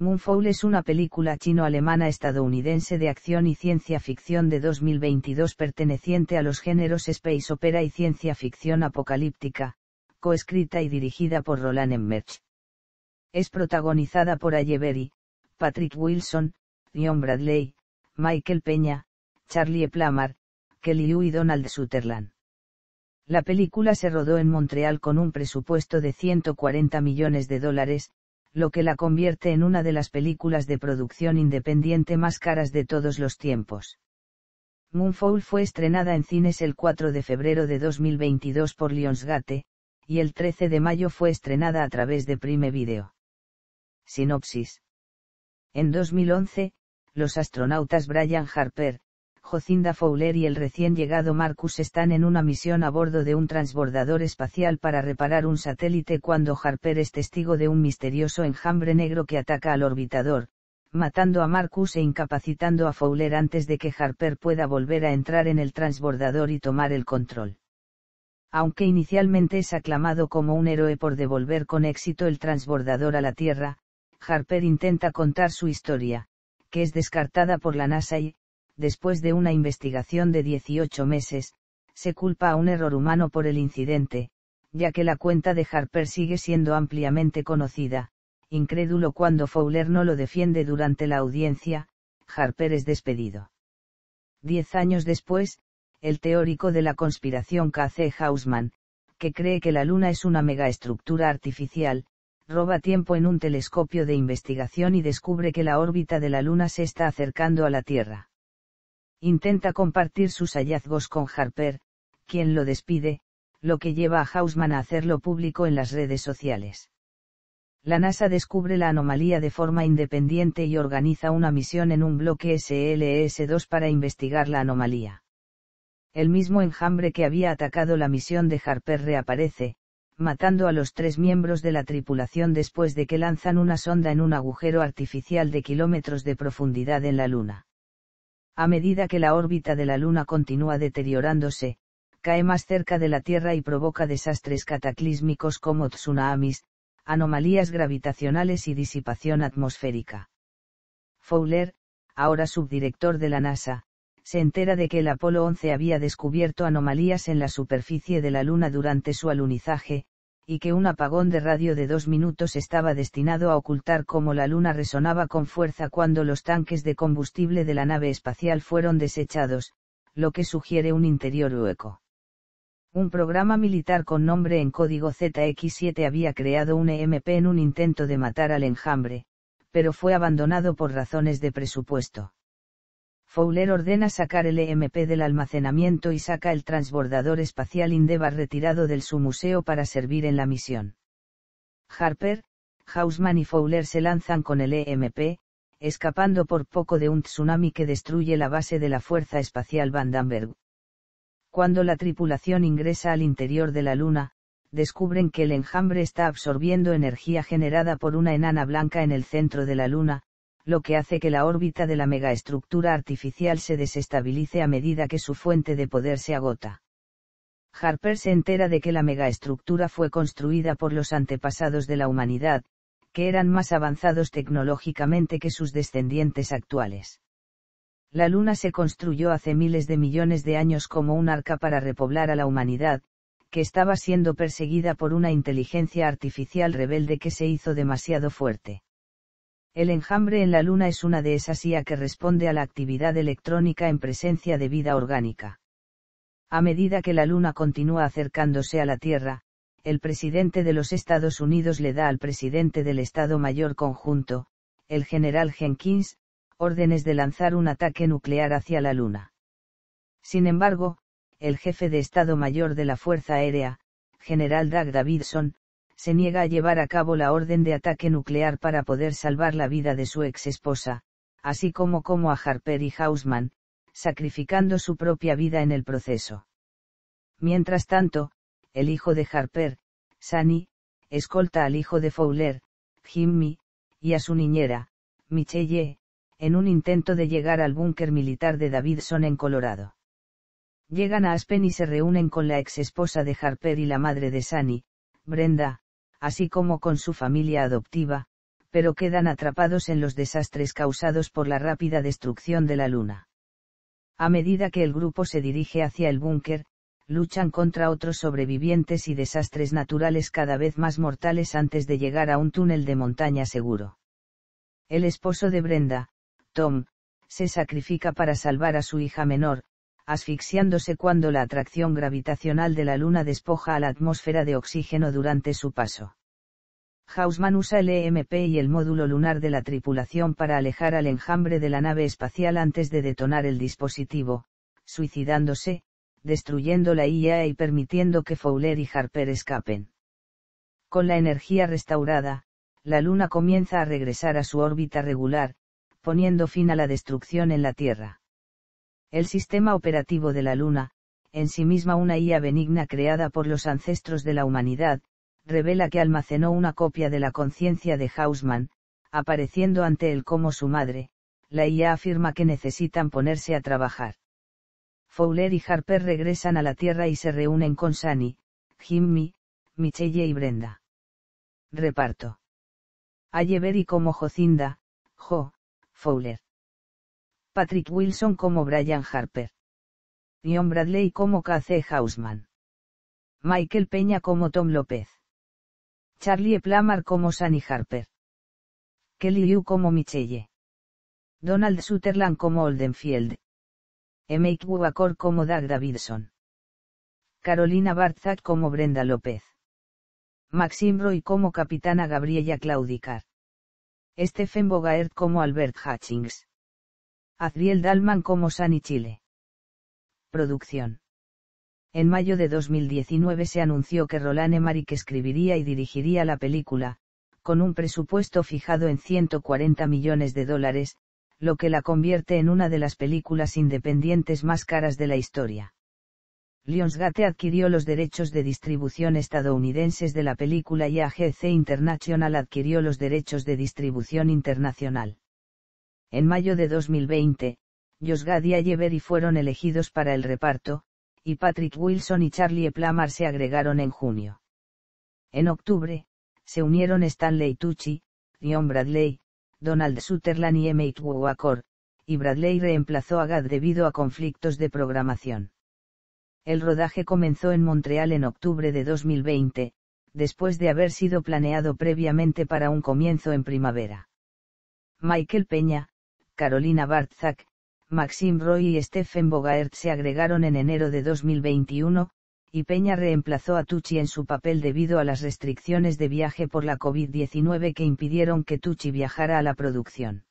Moonfall es una película chino-alemana-estadounidense de acción y ciencia ficción de 2022 perteneciente a los géneros space opera y ciencia ficción apocalíptica, coescrita y dirigida por Roland Emmerich. Es protagonizada por Berry, Patrick Wilson, Leon Bradley, Michael Peña, Charlie Plamar, Kelly Yu y Donald Sutherland. La película se rodó en Montreal con un presupuesto de 140 millones de dólares, lo que la convierte en una de las películas de producción independiente más caras de todos los tiempos. Moonfall fue estrenada en cines el 4 de febrero de 2022 por Lionsgate, y el 13 de mayo fue estrenada a través de Prime Video. Sinopsis. En 2011, los astronautas Brian Harper, Jocinda Fowler y el recién llegado Marcus están en una misión a bordo de un transbordador espacial para reparar un satélite cuando Harper es testigo de un misterioso enjambre negro que ataca al orbitador, matando a Marcus e incapacitando a Fowler antes de que Harper pueda volver a entrar en el transbordador y tomar el control. Aunque inicialmente es aclamado como un héroe por devolver con éxito el transbordador a la Tierra, Harper intenta contar su historia, que es descartada por la NASA y, después de una investigación de 18 meses, se culpa a un error humano por el incidente, ya que la cuenta de Harper sigue siendo ampliamente conocida. Incrédulo cuando Fowler no lo defiende durante la audiencia, Harper es despedido. Diez años después, el teórico de la conspiración K.C. Hausman, que cree que la Luna es una megaestructura artificial, roba tiempo en un telescopio de investigación y descubre que la órbita de la Luna se está acercando a la Tierra intenta compartir sus hallazgos con Harper, quien lo despide, lo que lleva a Hausman a hacerlo público en las redes sociales. La NASA descubre la anomalía de forma independiente y organiza una misión en un bloque SLS-2 para investigar la anomalía. El mismo enjambre que había atacado la misión de Harper reaparece, matando a los tres miembros de la tripulación después de que lanzan una sonda en un agujero artificial de kilómetros de profundidad en la Luna. A medida que la órbita de la Luna continúa deteriorándose, cae más cerca de la Tierra y provoca desastres cataclísmicos como tsunamis, anomalías gravitacionales y disipación atmosférica. Fowler, ahora subdirector de la NASA, se entera de que el Apolo 11 había descubierto anomalías en la superficie de la Luna durante su alunizaje, y que un apagón de radio de dos minutos estaba destinado a ocultar cómo la luna resonaba con fuerza cuando los tanques de combustible de la nave espacial fueron desechados, lo que sugiere un interior hueco. Un programa militar con nombre en código ZX7 había creado un EMP en un intento de matar al enjambre, pero fue abandonado por razones de presupuesto. Fowler ordena sacar el EMP del almacenamiento y saca el transbordador espacial Indeva retirado del su museo para servir en la misión. Harper, Hausman y Fowler se lanzan con el EMP, escapando por poco de un tsunami que destruye la base de la Fuerza Espacial Vandenberg. Cuando la tripulación ingresa al interior de la Luna, descubren que el enjambre está absorbiendo energía generada por una enana blanca en el centro de la Luna, lo que hace que la órbita de la megaestructura artificial se desestabilice a medida que su fuente de poder se agota. Harper se entera de que la megaestructura fue construida por los antepasados de la humanidad, que eran más avanzados tecnológicamente que sus descendientes actuales. La Luna se construyó hace miles de millones de años como un arca para repoblar a la humanidad, que estaba siendo perseguida por una inteligencia artificial rebelde que se hizo demasiado fuerte. El enjambre en la Luna es una de esas IA que responde a la actividad electrónica en presencia de vida orgánica. A medida que la Luna continúa acercándose a la Tierra, el presidente de los Estados Unidos le da al presidente del Estado Mayor Conjunto, el general Jenkins, órdenes de lanzar un ataque nuclear hacia la Luna. Sin embargo, el jefe de Estado Mayor de la Fuerza Aérea, general Doug Davidson, se niega a llevar a cabo la orden de ataque nuclear para poder salvar la vida de su ex esposa, así como como a Harper y Hausman, sacrificando su propia vida en el proceso. Mientras tanto, el hijo de Harper, Sani, escolta al hijo de Fowler, Jimmy, y a su niñera, Michelle, en un intento de llegar al búnker militar de Davidson en Colorado. Llegan a Aspen y se reúnen con la ex esposa de Harper y la madre de Sunny, Brenda, así como con su familia adoptiva, pero quedan atrapados en los desastres causados por la rápida destrucción de la Luna. A medida que el grupo se dirige hacia el búnker, luchan contra otros sobrevivientes y desastres naturales cada vez más mortales antes de llegar a un túnel de montaña seguro. El esposo de Brenda, Tom, se sacrifica para salvar a su hija menor, asfixiándose cuando la atracción gravitacional de la Luna despoja a la atmósfera de oxígeno durante su paso. Hausmann usa el EMP y el módulo lunar de la tripulación para alejar al enjambre de la nave espacial antes de detonar el dispositivo, suicidándose, destruyendo la IA y permitiendo que Fowler y Harper escapen. Con la energía restaurada, la Luna comienza a regresar a su órbita regular, poniendo fin a la destrucción en la Tierra. El sistema operativo de la Luna, en sí misma una IA benigna creada por los ancestros de la humanidad, revela que almacenó una copia de la conciencia de Hausmann, apareciendo ante él como su madre, la IA afirma que necesitan ponerse a trabajar. Fowler y Harper regresan a la Tierra y se reúnen con Sani, Jimmy, Michelle y Brenda. Reparto. Allever como Jocinda, Jo, Fowler. Patrick Wilson como Brian Harper. Ion Bradley como K.C. Hausman. Michael Peña como Tom López. Charlie Plamar como Sunny Harper. Kelly Liu como Michelle. Donald Sutherland como Oldenfield. Emake Bubacor como Doug Davidson. Carolina Barzak como Brenda López. Maxim Roy como Capitana Gabriella Claudicar. Stephen Bogaert como Albert Hutchings. Adriel Dalman como Sani Chile. Producción. En mayo de 2019 se anunció que Roland Emmerich escribiría y dirigiría la película, con un presupuesto fijado en 140 millones de dólares, lo que la convierte en una de las películas independientes más caras de la historia. Lionsgate adquirió los derechos de distribución estadounidenses de la película y AGC International adquirió los derechos de distribución internacional. En mayo de 2020, Josgad y Ayeberi fueron elegidos para el reparto, y Patrick Wilson y Charlie Plamar se agregaron en junio. En octubre, se unieron Stanley Tucci, Leon Bradley, Donald Sutherland y Emmett Wawakor, y Bradley reemplazó a Gad debido a conflictos de programación. El rodaje comenzó en Montreal en octubre de 2020, después de haber sido planeado previamente para un comienzo en primavera. Michael Peña, Carolina Bartzak, Maxim Roy y Stephen Bogaert se agregaron en enero de 2021, y Peña reemplazó a Tucci en su papel debido a las restricciones de viaje por la COVID-19 que impidieron que Tucci viajara a la producción.